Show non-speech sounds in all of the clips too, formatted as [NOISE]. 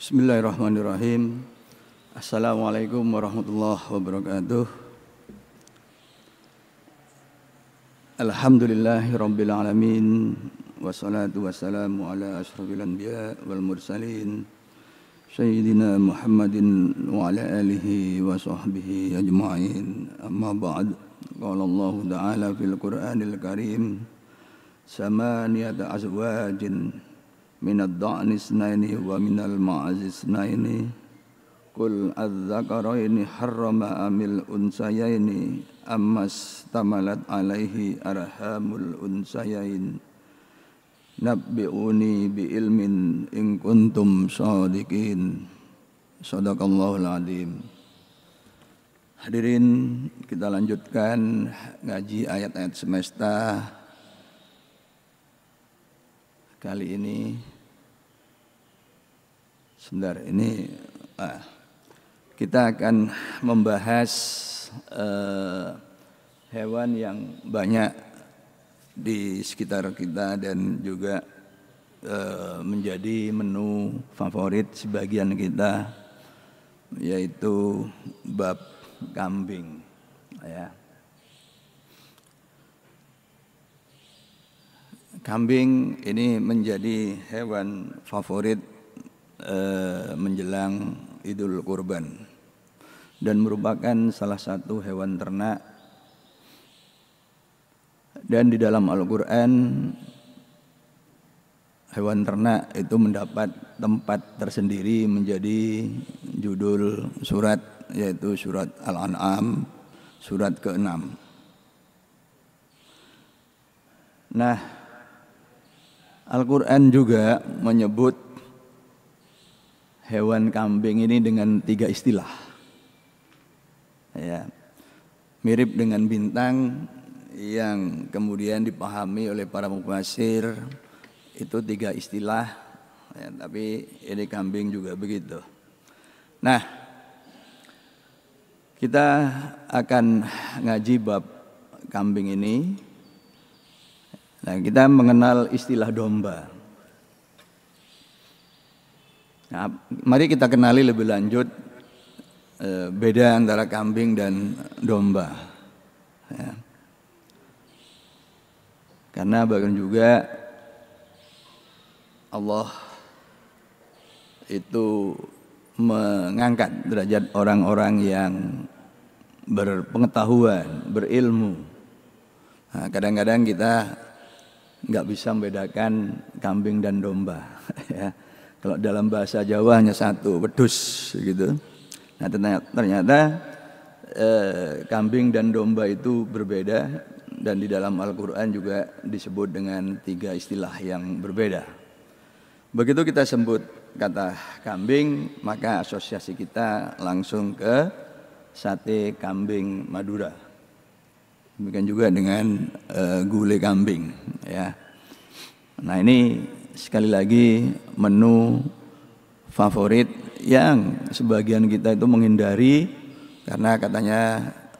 Bismillahirrahmanirrahim. Assalamualaikum warahmatullahi wabarakatuh. Alhamdulillahi rabbil alamin wassalatu wassalamu ala asyrafil anbiya wal mursalin sayyidina Muhammadin wa ala alihi wa sahbihi ajma'in. Amma ba'd. Qala Allah Ta'ala fil Qur'anil Karim samaniyata azwajin minad da'ni snaini wa minal ma'azi snaini Qul adzakaraini harrama amil unsayaini ammas tamalat alaihi arhamul unsayain Nabbi'uni bi ilmin in kuntum sadiqin Sadaqallahul Hadirin kita lanjutkan ngaji ayat-ayat semesta kali ini sebentar ini ah, kita akan membahas eh, hewan yang banyak di sekitar kita dan juga eh, menjadi menu favorit sebagian kita yaitu bab kambing ya. Kambing ini menjadi hewan favorit eh, menjelang Idul Kurban dan merupakan salah satu hewan ternak dan di dalam Al-Qur'an hewan ternak itu mendapat tempat tersendiri menjadi judul surat yaitu surat Al-An'am surat ke-6 Nah, Al-Quran juga menyebut hewan kambing ini dengan tiga istilah. Ya, mirip dengan bintang yang kemudian dipahami oleh para mufasir itu tiga istilah. Ya, tapi ini kambing juga begitu. Nah, kita akan ngaji bab kambing ini Nah, kita mengenal istilah domba. Nah, mari kita kenali lebih lanjut eh, beda antara kambing dan domba. Ya. Karena bahkan juga Allah itu mengangkat derajat orang-orang yang berpengetahuan, berilmu. Nah, kadang-kadang nah, kadang -kadang kita nggak bisa membedakan kambing dan domba. [LAUGHS] ya. Kalau dalam bahasa Jawa hanya satu, wedus gitu. Nah ternyata, ternyata eh, kambing dan domba itu berbeda dan di dalam Al-Quran juga disebut dengan tiga istilah yang berbeda. Begitu kita sebut kata kambing, maka asosiasi kita langsung ke sate kambing Madura. Demikian juga dengan uh, gulai kambing ya. Nah, ini sekali lagi menu favorit yang sebagian kita itu menghindari karena katanya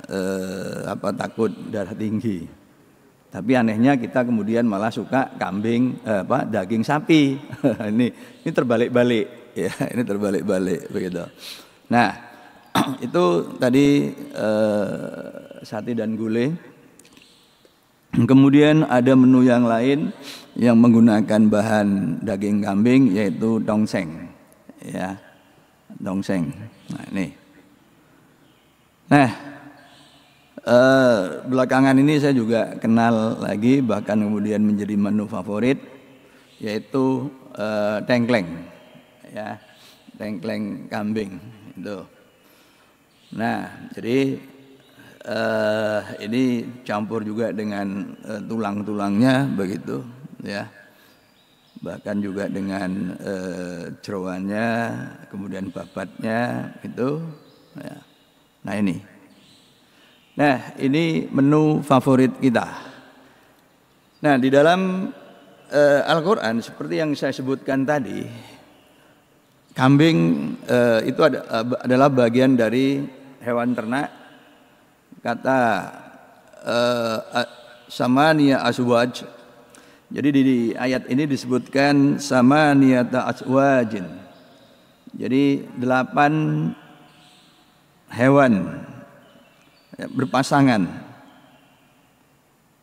eh, apa takut darah tinggi. Tapi anehnya kita kemudian malah suka kambing eh, apa daging sapi. [LAUGHS] ini ini terbalik-balik ya, [LAUGHS] ini terbalik-balik begitu. Nah, [CLEARS THROAT] itu tadi eh, sate dan gulai. Kemudian ada menu yang lain yang menggunakan bahan daging kambing yaitu dongseng. Ya. Dongseng. Nah, ini. Nah, eh, belakangan ini saya juga kenal lagi bahkan kemudian menjadi menu favorit yaitu eh, tengkleng. Ya. Tengkleng kambing itu. Nah, jadi uh, ini campur juga dengan uh, tulang-tulangnya begitu ya bahkan juga dengan uh, eh, cerowannya kemudian babatnya itu ya. nah ini nah ini menu favorit kita nah di dalam uh, Al-Qur'an seperti yang saya sebutkan tadi kambing uh, itu ada, adalah bagian dari hewan ternak kata uh, eh, samania aswaj. Jadi di, ayat ini disebutkan ta aswajin. Jadi delapan hewan ya, berpasangan.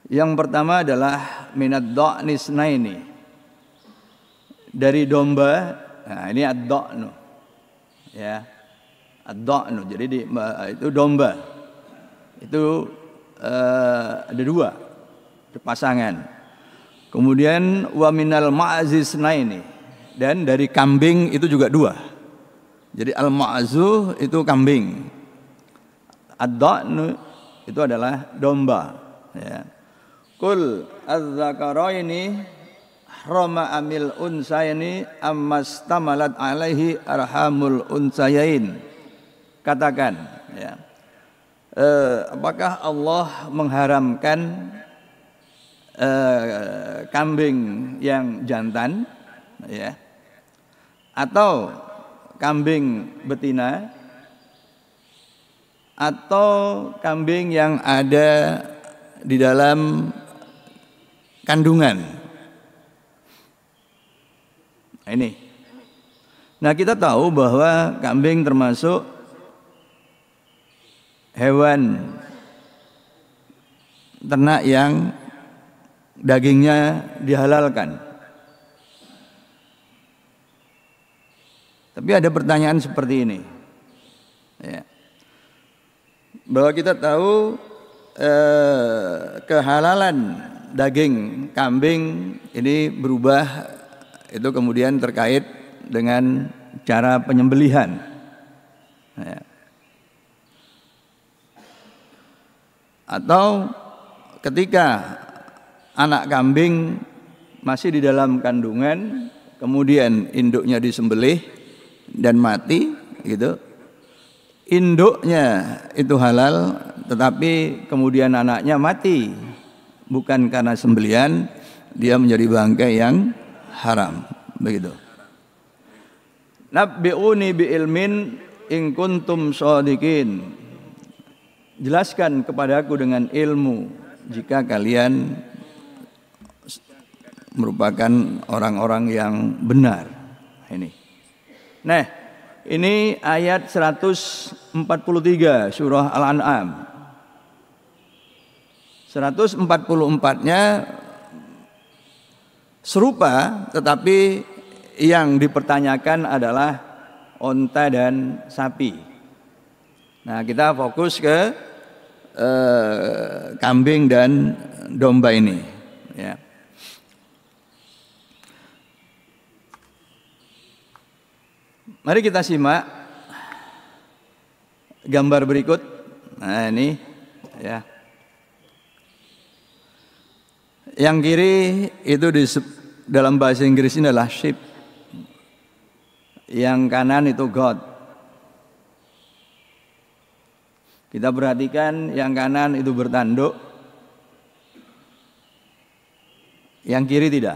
Yang pertama adalah minat do'nisna ini. Dari domba, nah ini ad-do'nu. Ya, ad-do'nu. Jadi di, eh, itu domba itu uh, ada dua pasangan. Kemudian waminal ma'aziz naini dan dari kambing itu juga dua. Jadi al maazu itu kambing. ad itu adalah domba. Ya. Kul az ini, roma amil unsaini tamalat alaihi arhamul unsayain. Katakan ya eh, apakah Allah mengharamkan eh, kambing yang jantan ya atau kambing betina atau kambing yang ada di dalam kandungan. Nah, ini. Nah, kita tahu bahwa kambing termasuk hewan ternak yang dagingnya dihalalkan. Tapi ada pertanyaan seperti ini. Ya. Bahwa kita tahu eh, kehalalan daging kambing ini berubah itu kemudian terkait dengan cara penyembelihan. atau ketika anak kambing masih di dalam kandungan kemudian induknya disembelih dan mati gitu induknya itu halal tetapi kemudian anaknya mati bukan karena sembelian dia menjadi bangkai yang haram begitu nabbiuni bi ilmin in kuntum shadiqin jelaskan kepada aku dengan ilmu jika kalian merupakan orang-orang yang benar. Ini. Nah, ini ayat 143 surah Al-An'am. 144-nya serupa tetapi yang dipertanyakan adalah onta dan sapi. Nah, kita fokus ke Eh, kambing dan domba ini. Ya. Mari kita simak gambar berikut. Nah ini ya. Yang kiri itu di, dalam bahasa Inggris ini adalah sheep. Yang kanan itu God. Kita perhatikan yang kanan itu bertanduk. Yang kiri tidak.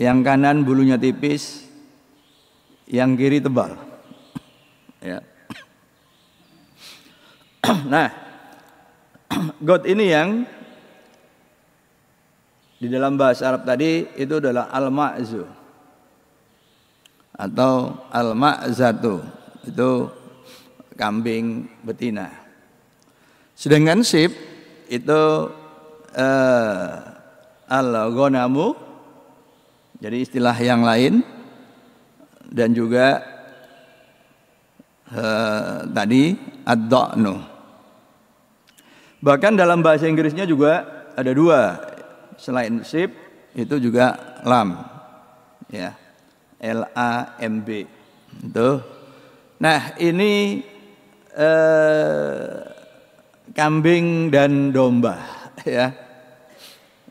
Yang kanan bulunya tipis, yang kiri tebal. Ya. [CLEARS THROAT] Nah, [CLEARS THROAT] God ini yang di dalam bahasa Arab tadi itu adalah al-ma'zu atau al-ma'zatu. Itu kambing betina. Sedangkan sip itu uh, eh, al-ghanamu jadi istilah yang lain dan juga uh, tadi ad Bahkan dalam bahasa Inggrisnya juga ada dua selain sip itu juga lam ya L A M B itu nah ini Eh, kambing dan domba [LAUGHS] ya.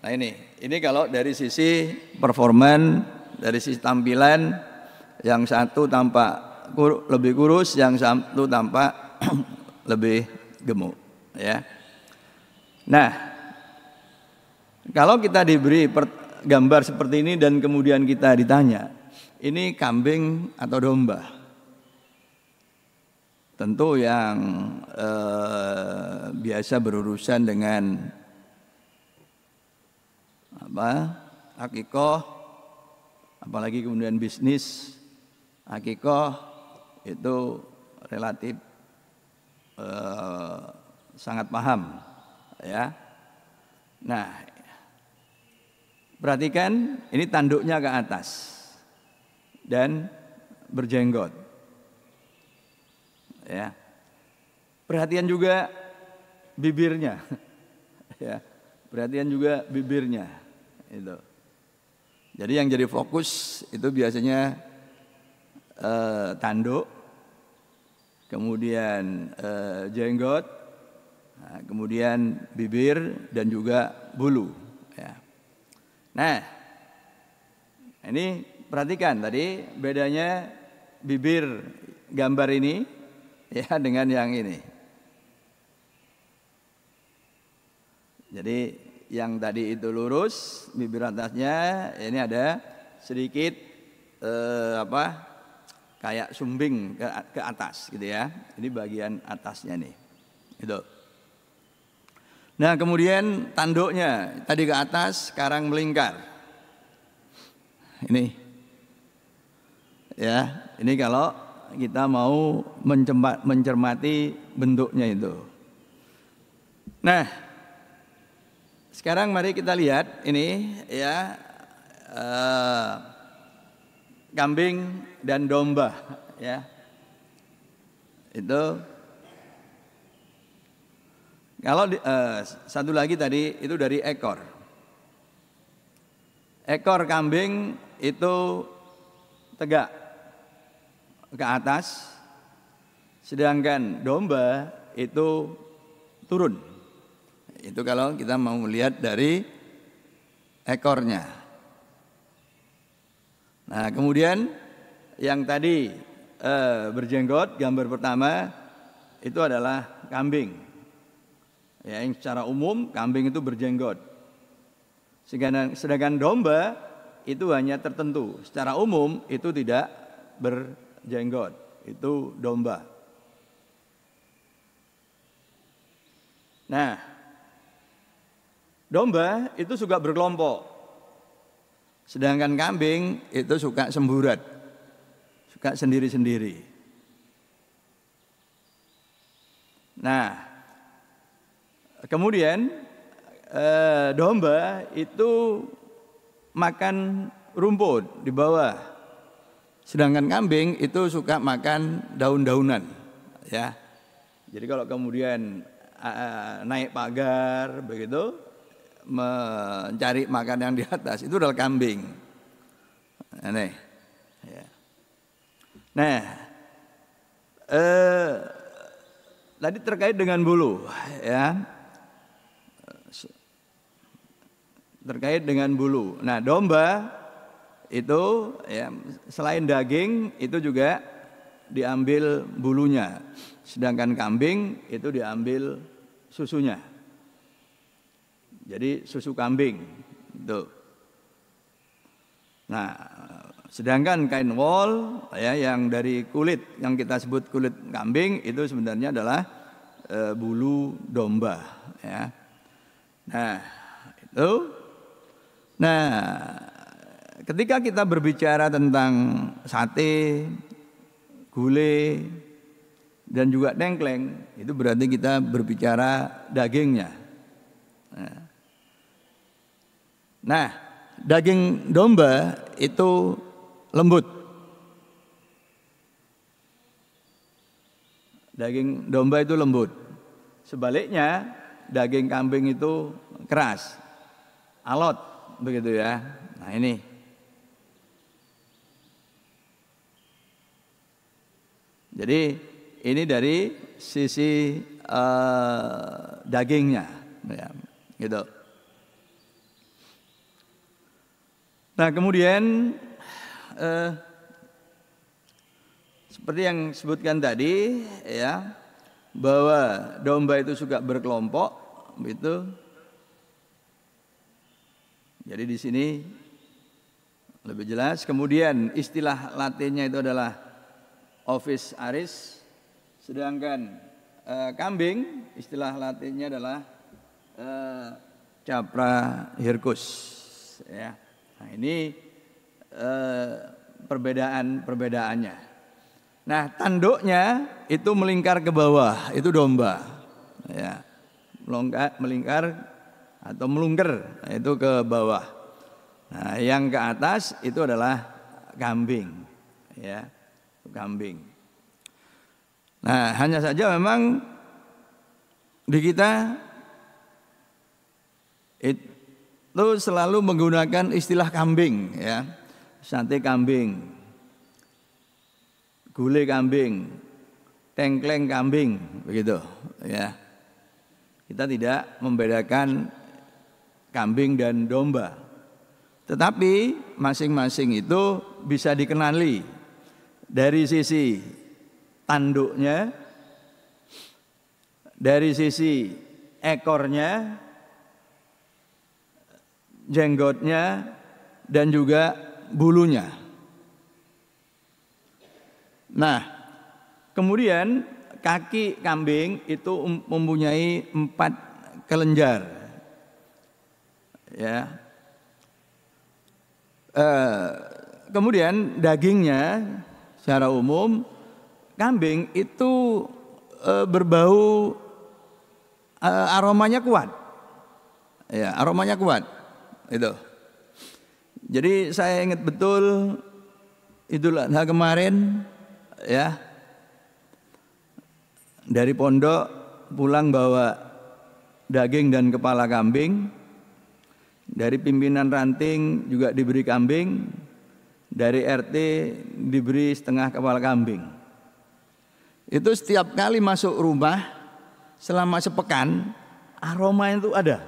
Nah ini, ini kalau dari sisi performan, dari sisi tampilan yang satu tampak kur, lebih kurus, yang satu tampak [CLEARS THROAT] lebih gemuk ya. Nah, kalau kita diberi gambar seperti ini dan kemudian kita ditanya, ini kambing atau domba? Tentu yang eh, biasa berurusan dengan apa akikoh, apalagi kemudian bisnis, akikoh itu relatif eh, sangat paham, ya. Nah, perhatikan ini tanduknya ke atas dan berjenggot. Ya. Perhatian juga bibirnya. [LAUGHS] ya. Perhatian juga bibirnya. Itu. Jadi yang jadi fokus itu biasanya eh, tanduk, kemudian eh, jenggot, nah, kemudian bibir dan juga bulu. Ya. Nah, ini perhatikan tadi bedanya bibir gambar ini ya [LAUGHS] dengan yang ini. Jadi yang tadi itu lurus bibir atasnya ini ada sedikit eh, apa kayak sumbing ke, ke atas gitu ya. Ini bagian atasnya nih. Itu. Nah, kemudian tanduknya tadi ke atas, sekarang melingkar. Ini. Ya, ini kalau kita mau mencermati bentuknya itu. Nah, sekarang mari kita lihat ini ya uh, kambing dan domba ya. Itu kalau uh, satu lagi tadi itu dari ekor. Ekor kambing itu tegak ke atas, sedangkan domba itu turun. Itu kalau kita mau melihat dari ekornya. Nah, kemudian yang tadi e, berjenggot gambar pertama itu adalah kambing. Ya, yang secara umum kambing itu berjenggot. Sedangkan, sedangkan domba itu hanya tertentu. Secara umum itu tidak ber jenggot, itu domba. Nah, domba itu suka berkelompok. Sedangkan kambing itu suka semburat. Suka sendiri-sendiri. Nah, kemudian eh, domba itu makan rumput di bawah Sedangkan kambing itu suka makan daun-daunan, ya. Jadi kalau kemudian eh, eh, naik pagar begitu mencari makan yang di atas itu adalah kambing. Aneh. Ya. Nah, eh, tadi terkait dengan bulu, ya. Terkait dengan bulu. Nah, domba itu ya, selain daging itu juga diambil bulunya. Sedangkan kambing itu diambil susunya. Jadi susu kambing itu. Nah, sedangkan kain wol ya yang dari kulit yang kita sebut kulit kambing itu sebenarnya adalah e, bulu domba ya. Nah, itu. Nah, ketika kita berbicara tentang sate, gulai, dan juga dengkleng, itu berarti kita berbicara dagingnya. Nah. nah, daging domba itu lembut. Daging domba itu lembut. Sebaliknya, daging kambing itu keras, alot begitu ya. Nah, ini Jadi ini dari sisi uh, dagingnya, ya, gitu. Nah kemudian uh, seperti yang sebutkan tadi, ya bahwa domba itu suka berkelompok, gitu. Jadi di sini lebih jelas. Kemudian istilah latinnya itu adalah ovis aris. Sedangkan e, kambing istilah latinnya adalah e, capra hircus. Ya. Nah ini eh, perbedaan perbedaannya. Nah tanduknya itu melingkar ke bawah itu domba. Ya. Melongkar, melingkar atau melungker nah, itu ke bawah. Nah, yang ke atas itu adalah kambing, ya kambing. Nah, hanya saja memang di kita itu selalu menggunakan istilah kambing ya. Sate kambing, gulai kambing, tengkleng kambing, begitu ya. Kita tidak membedakan kambing dan domba. Tetapi masing-masing itu bisa dikenali dari sisi tanduknya, dari sisi ekornya, jenggotnya, dan juga bulunya. Nah, kemudian kaki kambing itu um, mempunyai empat kelenjar. Ya. Eh, kemudian dagingnya secara umum kambing itu e, berbau e, aromanya kuat. Ya, aromanya kuat. Itu. Jadi saya ingat betul Idul Adha kemarin ya dari pondok pulang bawa daging dan kepala kambing dari pimpinan ranting juga diberi kambing dari RT diberi setengah kepala kambing. Itu setiap kali masuk rumah selama sepekan aroma itu ada.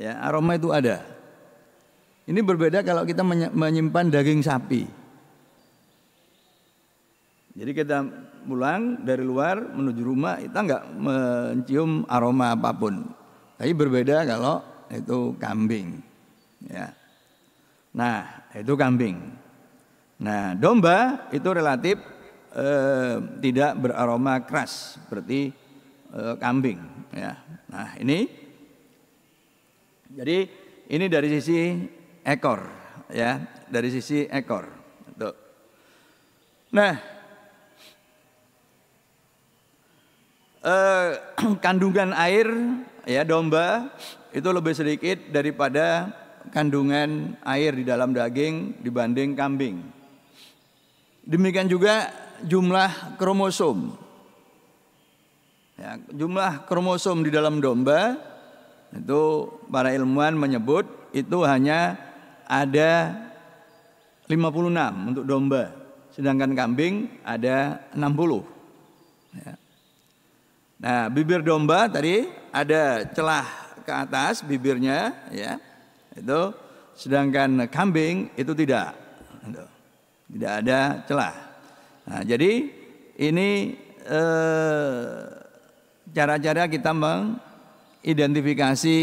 Ya, aroma itu ada. Ini berbeda kalau kita menyimpan daging sapi. Jadi kita pulang dari luar menuju rumah kita nggak mencium aroma apapun. Tapi berbeda kalau itu kambing. Ya. Nah, itu kambing. Nah, domba itu relatif eh, tidak beraroma keras seperti eh, kambing ya. Nah, ini jadi ini dari sisi ekor ya, dari sisi ekor. Tuh. Nah, eh, [CLEARS THROAT] kandungan air ya domba itu lebih sedikit daripada kandungan air di dalam daging dibanding kambing. Demikian juga jumlah kromosom. Ya, jumlah kromosom di dalam domba itu para ilmuwan menyebut itu hanya ada 56 untuk domba, sedangkan kambing ada 60. Ya. Nah, bibir domba tadi ada celah ke atas bibirnya, ya itu sedangkan kambing itu tidak. Itu. Tidak ada celah. Nah, jadi ini eh, cara-cara eh, kita mengidentifikasi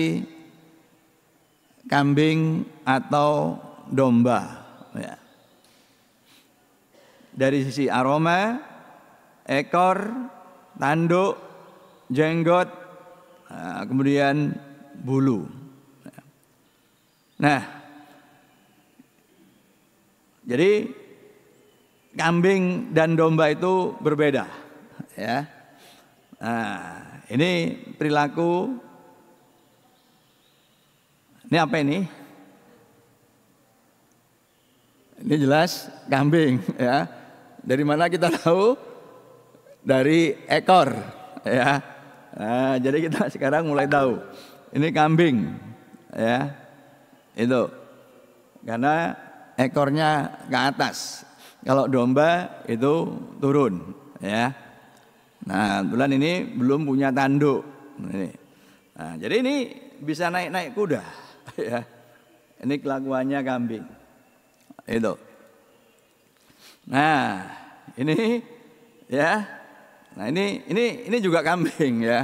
kambing atau domba. Ya. Dari sisi aroma, ekor, tanduk, jenggot, nah, kemudian bulu. Nah, jadi kambing dan domba itu berbeda, ya. Nah, ini perilaku. Ini apa ini? Ini jelas kambing, ya. Dari mana kita tahu? Dari ekor, ya. Nah, jadi kita sekarang mulai tahu. Ini kambing, ya. Itu. Karena ekornya ke atas. Kalau domba itu turun, ya. Nah, kebetulan ini belum punya tanduk. Nah, jadi ini bisa naik-naik kuda, [LAUGHS] ya. Ini kelakuannya kambing. Itu. Nah, ini ya. Nah, ini ini ini juga kambing ya.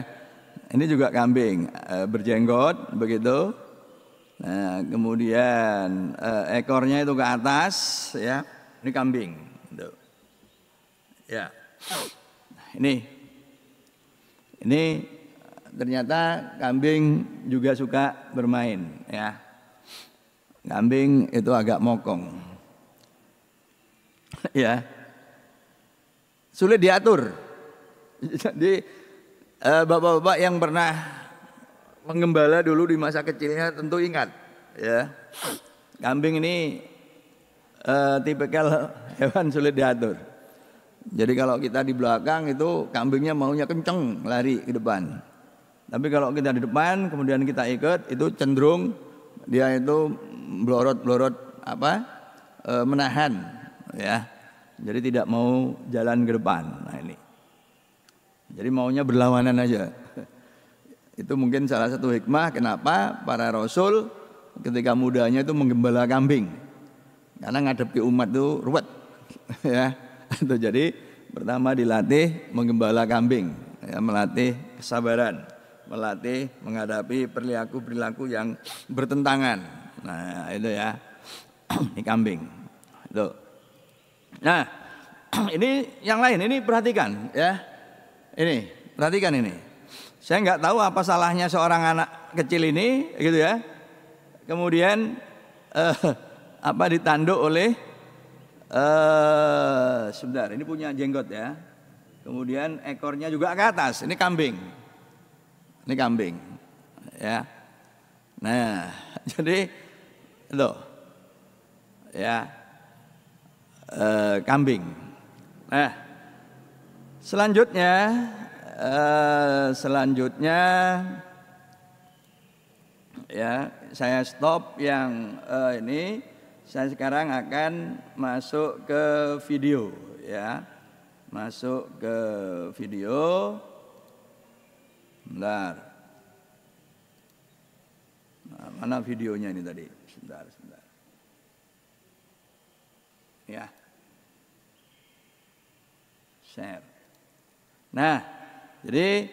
Ini juga kambing eh, berjenggot begitu. Nah, kemudian eh, ekornya itu ke atas ya. Ini kambing. Tuh. Ya. Ini. Ini ternyata kambing juga suka bermain ya. Kambing itu agak mokong. [LAUGHS] ya. Sulit diatur. [LAUGHS] Jadi eh, bapak-bapak yang pernah menggembala dulu di masa kecilnya tentu ingat ya. Kambing ini uh, eh, tipikal [LAUGHS] hewan sulit diatur. Jadi kalau kita di belakang itu kambingnya maunya kenceng lari ke depan. Tapi kalau kita di depan kemudian kita ikut itu cenderung dia itu blorot-blorot apa? uh, menahan ya. Jadi tidak mau jalan ke depan. Nah ini. Jadi maunya berlawanan aja. Itu mungkin salah satu hikmah kenapa para rasul ketika mudanya itu menggembala kambing. Karena ngadepi umat itu ruwet. [LAUGHS] ya. Itu jadi pertama dilatih menggembala kambing, ya, melatih kesabaran, melatih menghadapi perilaku-perilaku yang bertentangan. Nah, itu ya. Ini [CLEARS THROAT] kambing. Itu. Nah, [CLEARS THROAT] ini yang lain ini perhatikan ya. Ini, perhatikan ini. Saya nggak tahu apa salahnya seorang anak kecil ini, gitu ya. Kemudian eh, apa ditanduk oleh eh, sebentar, ini punya jenggot ya. Kemudian ekornya juga ke atas. Ini kambing. Ini kambing. Ya. Nah, [LAUGHS] jadi loh. Ya. Eh, kambing. Nah, selanjutnya Eh, selanjutnya ya saya stop yang uh, ini saya sekarang akan masuk ke video ya masuk ke video Bentar. Nah, mana videonya ini tadi? Sebentar, sebentar. Ya. Share. Nah, jadi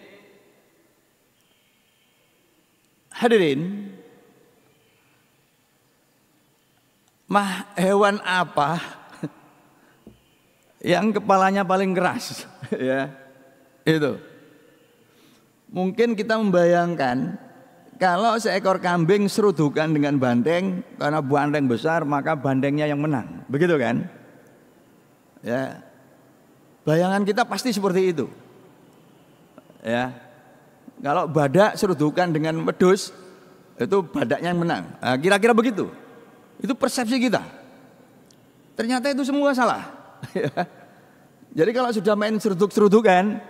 hadirin mah hewan apa [LAUGHS] yang kepalanya paling keras [LAUGHS] ya itu mungkin kita membayangkan kalau seekor kambing serudukan dengan banteng karena banteng besar maka bantengnya yang menang begitu kan ya bayangan kita pasti seperti itu ya. Kalau badak serudukan dengan wedus itu badaknya yang menang. Nah, kira-kira begitu. Itu persepsi kita. Ternyata itu semua salah. [LAUGHS] Ya. Jadi kalau sudah main seruduk-serudukan,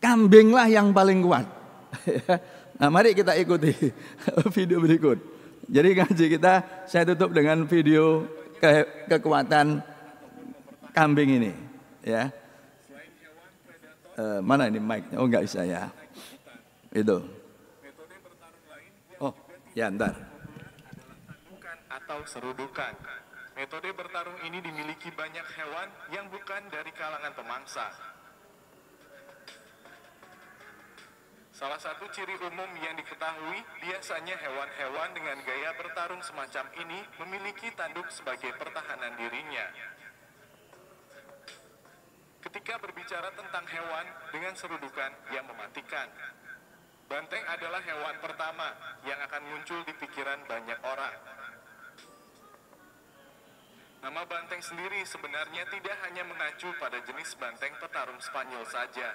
kambinglah yang paling kuat. [LAUGHS] Ya. nah mari kita ikuti [LAUGHS] video berikut. Jadi ngaji kita saya tutup dengan video ke kekuatan kambing ini. Ya uh, mana ini mic-nya? Oh nggak bisa ya. Itu. Oh ya ntar. Atau serudukan. Metode bertarung ini dimiliki banyak hewan yang bukan dari kalangan pemangsa. Salah satu ciri umum yang diketahui, biasanya hewan-hewan dengan gaya bertarung semacam ini memiliki tanduk sebagai pertahanan dirinya ketika berbicara tentang hewan dengan serudukan yang mematikan. Banteng adalah hewan pertama yang akan muncul di pikiran banyak orang. Nama banteng sendiri sebenarnya tidak hanya mengacu pada jenis banteng petarung Spanyol saja,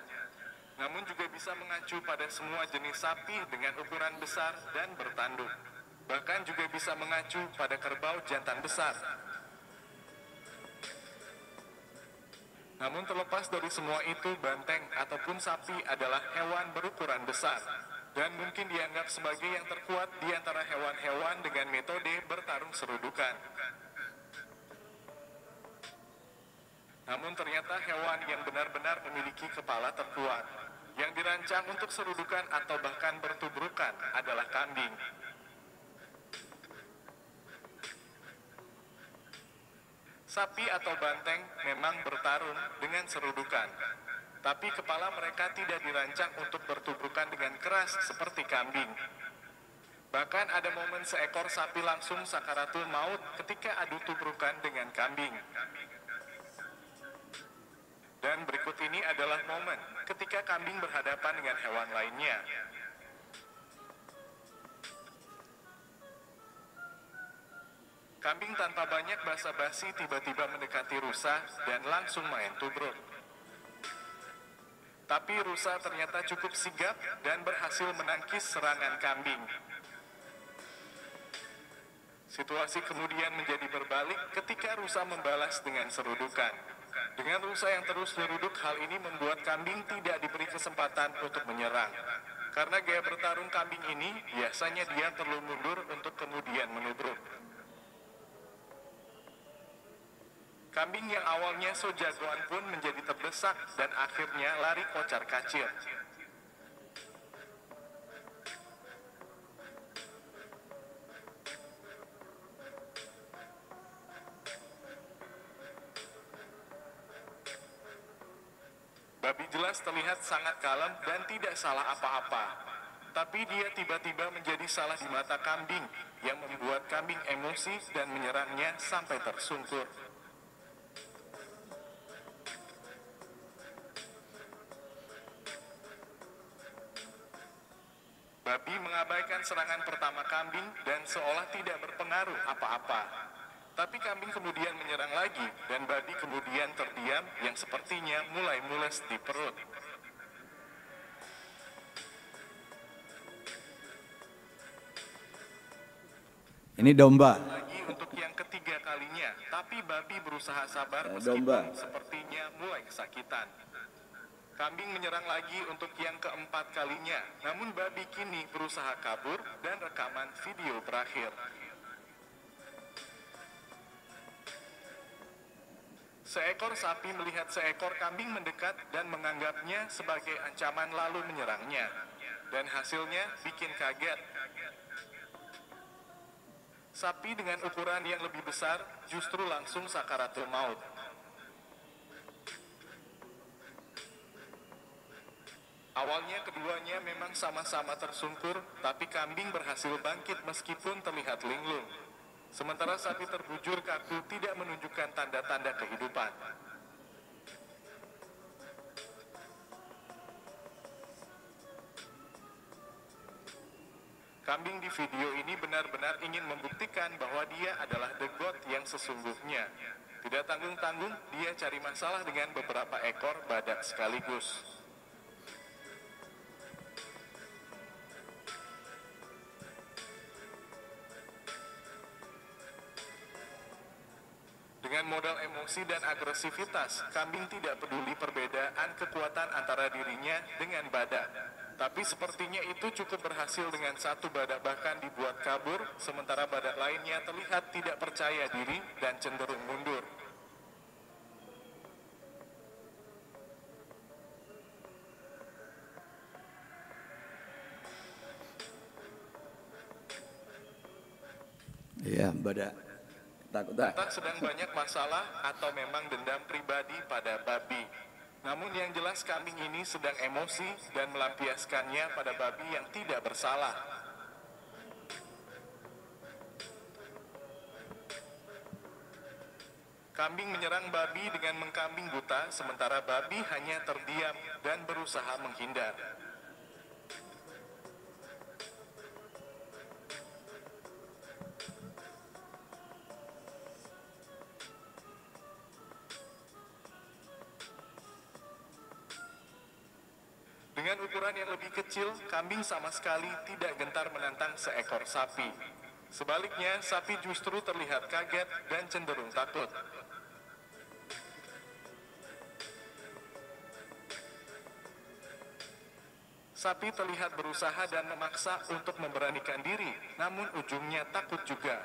namun juga bisa mengacu pada semua jenis sapi dengan ukuran besar dan bertanduk. Bahkan juga bisa mengacu pada kerbau jantan besar Namun terlepas dari semua itu, banteng ataupun sapi adalah hewan berukuran besar dan mungkin dianggap sebagai yang terkuat di antara hewan-hewan dengan metode bertarung serudukan. Namun ternyata hewan yang benar-benar memiliki kepala terkuat, yang dirancang untuk serudukan atau bahkan bertubrukan adalah kambing. Sapi atau banteng memang bertarung dengan serudukan, tapi kepala mereka tidak dirancang untuk bertubrukan dengan keras seperti kambing. Bahkan ada momen seekor sapi langsung sakaratul maut ketika adu tubrukan dengan kambing. Dan berikut ini adalah momen ketika kambing berhadapan dengan hewan lainnya. Kambing tanpa banyak basa-basi tiba-tiba mendekati rusa dan langsung main tubruk. Tapi rusa ternyata cukup sigap dan berhasil menangkis serangan kambing. Situasi kemudian menjadi berbalik ketika rusa membalas dengan serudukan. Dengan rusa yang terus meruduk, hal ini membuat kambing tidak diberi kesempatan untuk menyerang. Karena gaya bertarung kambing ini, biasanya dia terlalu mundur untuk kemudian menubruk. Kambing yang awalnya sejagoan pun menjadi terdesak dan akhirnya lari kocar kacir. Babi jelas terlihat sangat kalem dan tidak salah apa-apa tapi dia tiba-tiba menjadi salah di mata kambing yang membuat kambing emosi dan menyerangnya sampai tersungkur. serangan pertama kambing dan seolah tidak berpengaruh apa-apa. Tapi kambing kemudian menyerang lagi dan babi kemudian terdiam yang sepertinya mulai mules di perut. Ini domba. Lagi untuk yang ketiga kalinya, tapi Babi berusaha sabar eh, meskipun domba. sepertinya mulai kesakitan. Kambing menyerang lagi untuk yang keempat kalinya, namun babi kini berusaha kabur dan rekaman video terakhir. Seekor sapi melihat seekor kambing mendekat dan menganggapnya sebagai ancaman lalu menyerangnya. Dan hasilnya bikin kaget. Sapi dengan ukuran yang lebih besar justru langsung sakaratul maut. Awalnya keduanya memang sama-sama tersungkur, tapi kambing berhasil bangkit meskipun terlihat linglung. Sementara sapi terbujur kaku tidak menunjukkan tanda-tanda kehidupan. Kambing di video ini benar-benar ingin membuktikan bahwa dia adalah the god yang sesungguhnya. Tidak tanggung-tanggung, dia cari masalah dengan beberapa ekor badak sekaligus. aksi dan agresivitas, kambing tidak peduli perbedaan kekuatan antara dirinya dengan badak. Tapi sepertinya itu cukup berhasil dengan satu badak bahkan dibuat kabur, sementara badak lainnya terlihat tidak percaya diri dan cenderung mundur. Ya, badak Takut ah. tak? sedang banyak masalah atau memang dendam pribadi pada babi. Namun yang jelas kambing ini sedang emosi dan melampiaskannya pada babi yang tidak bersalah. Kambing menyerang babi dengan mengkambing buta, sementara babi hanya terdiam dan berusaha menghindar. kambing sama sekali tidak gentar menantang seekor sapi. Sebaliknya, sapi justru terlihat kaget dan cenderung takut. Sapi terlihat berusaha dan memaksa untuk memberanikan diri, namun ujungnya takut juga.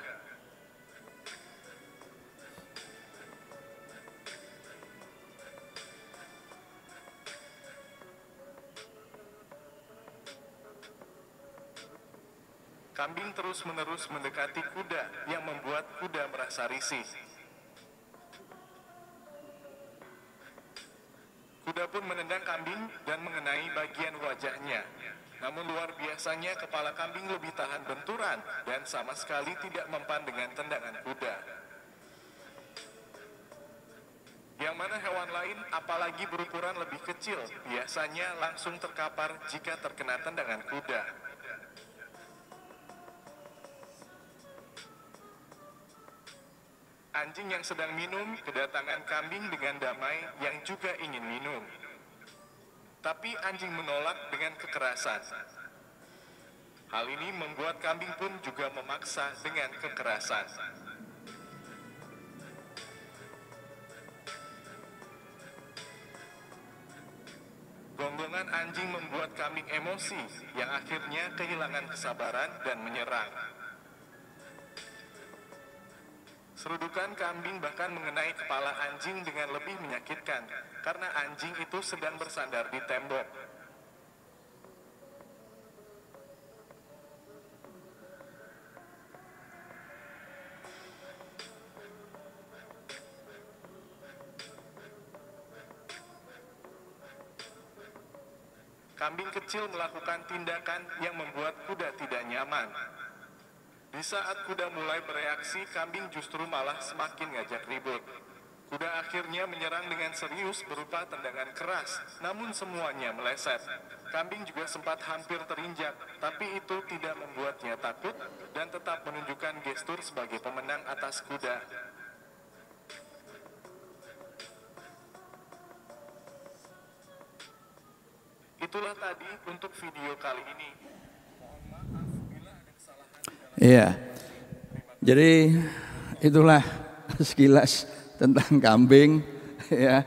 terus-menerus mendekati kuda yang membuat kuda merasa risih. Kuda pun menendang kambing dan mengenai bagian wajahnya. Namun luar biasanya kepala kambing lebih tahan benturan dan sama sekali tidak mempan dengan tendangan kuda. Yang mana hewan lain apalagi berukuran lebih kecil biasanya langsung terkapar jika terkena tendangan kuda. anjing yang sedang minum kedatangan kambing dengan damai yang juga ingin minum. Tapi anjing menolak dengan kekerasan. Hal ini membuat kambing pun juga memaksa dengan kekerasan. Gonggongan anjing membuat kambing emosi yang akhirnya kehilangan kesabaran dan menyerang. Serudukan kambing bahkan mengenai kepala anjing dengan lebih menyakitkan, karena anjing itu sedang bersandar di tembok. Kambing kecil melakukan tindakan yang membuat kuda tidak nyaman. Di saat kuda mulai bereaksi, kambing justru malah semakin ngajak ribut. Kuda akhirnya menyerang dengan serius berupa tendangan keras, namun semuanya meleset. Kambing juga sempat hampir terinjak, tapi itu tidak membuatnya takut dan tetap menunjukkan gestur sebagai pemenang atas kuda. Itulah tadi untuk video kali ini. Iya. Jadi itulah [LAUGHS] sekilas tentang kambing [LAUGHS] ya.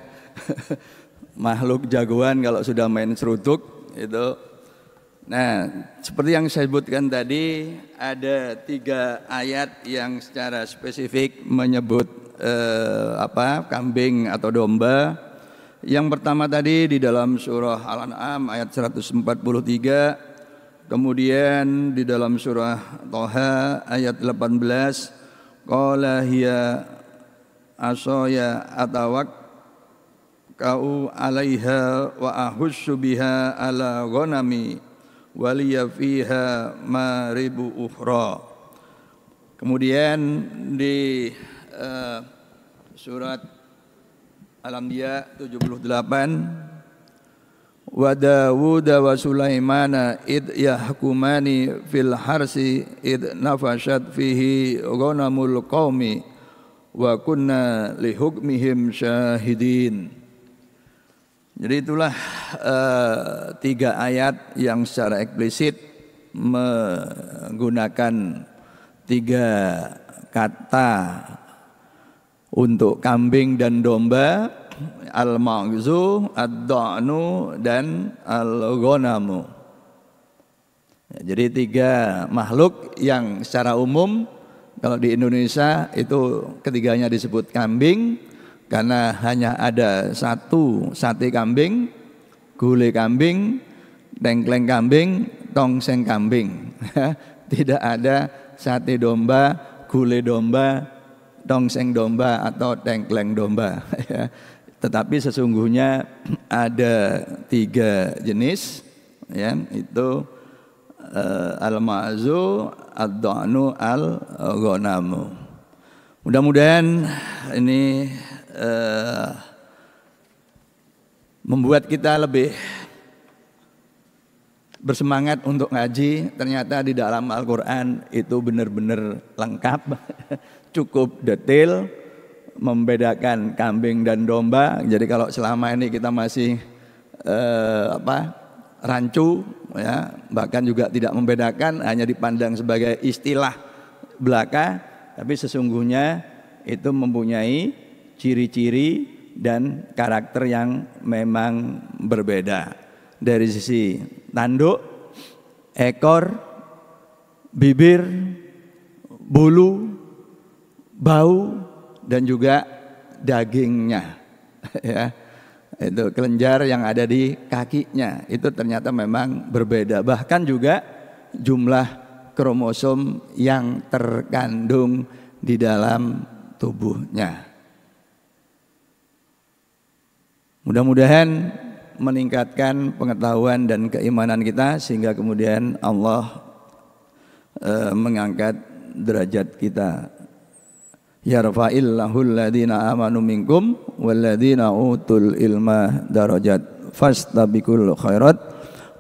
[LAUGHS] Makhluk jagoan kalau sudah main serutuk itu. Nah, seperti yang saya sebutkan tadi ada tiga ayat yang secara spesifik menyebut eh, apa kambing atau domba. Yang pertama tadi di dalam surah Al-An'am ayat 143 Kemudian di dalam surah Toha ayat 18 Qala hiya asoya atawak kau alaiha wa ahussu biha ala ghanami waliya fiha maribu uhra Kemudian di uh, surat Al-Anbiya 78 wa Dawud wa Sulaimana id yahkumani fil harsi id nafashat fihi ghanamul qaumi wa kunna li hukmihim syahidin. Jadi itulah uh, tiga ayat yang secara eksplisit menggunakan tiga kata untuk kambing dan domba al-ma'zu, ad-da'nu dan al-ghanamu. Ya, jadi tiga makhluk yang secara umum kalau di Indonesia itu ketiganya disebut kambing karena hanya ada satu sate kambing, gulai kambing, dengkleng kambing, tongseng kambing. [LAUGHS] Tidak ada sate domba, gulai domba, tongseng domba atau dengkleng domba. [LAUGHS] Ya, tetapi sesungguhnya [CLEARS THROAT] ada tiga jenis ya itu uh, al-ma'zu, ad al-ghanamu. Mudah-mudahan ini uh, membuat kita lebih bersemangat untuk ngaji. Ternyata di dalam Al-Qur'an itu benar-benar lengkap, [LAUGHS] cukup detail membedakan kambing dan domba. Jadi kalau selama ini kita masih eh, apa rancu ya, bahkan juga tidak membedakan hanya dipandang sebagai istilah belaka, tapi sesungguhnya itu mempunyai ciri-ciri dan karakter yang memang berbeda dari sisi tanduk, ekor, bibir, bulu, bau, dan juga dagingnya [LAUGHS] ya itu kelenjar yang ada di kakinya itu ternyata memang berbeda bahkan juga jumlah kromosom yang terkandung di dalam tubuhnya mudah-mudahan meningkatkan pengetahuan dan keimanan kita sehingga kemudian Allah e, mengangkat derajat kita yarfa'illahul ladina amanu minkum walladina utul ilma darajat fastabiqul khairat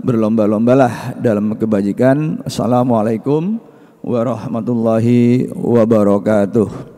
berlomba-lombalah dalam kebajikan assalamualaikum warahmatullahi wabarakatuh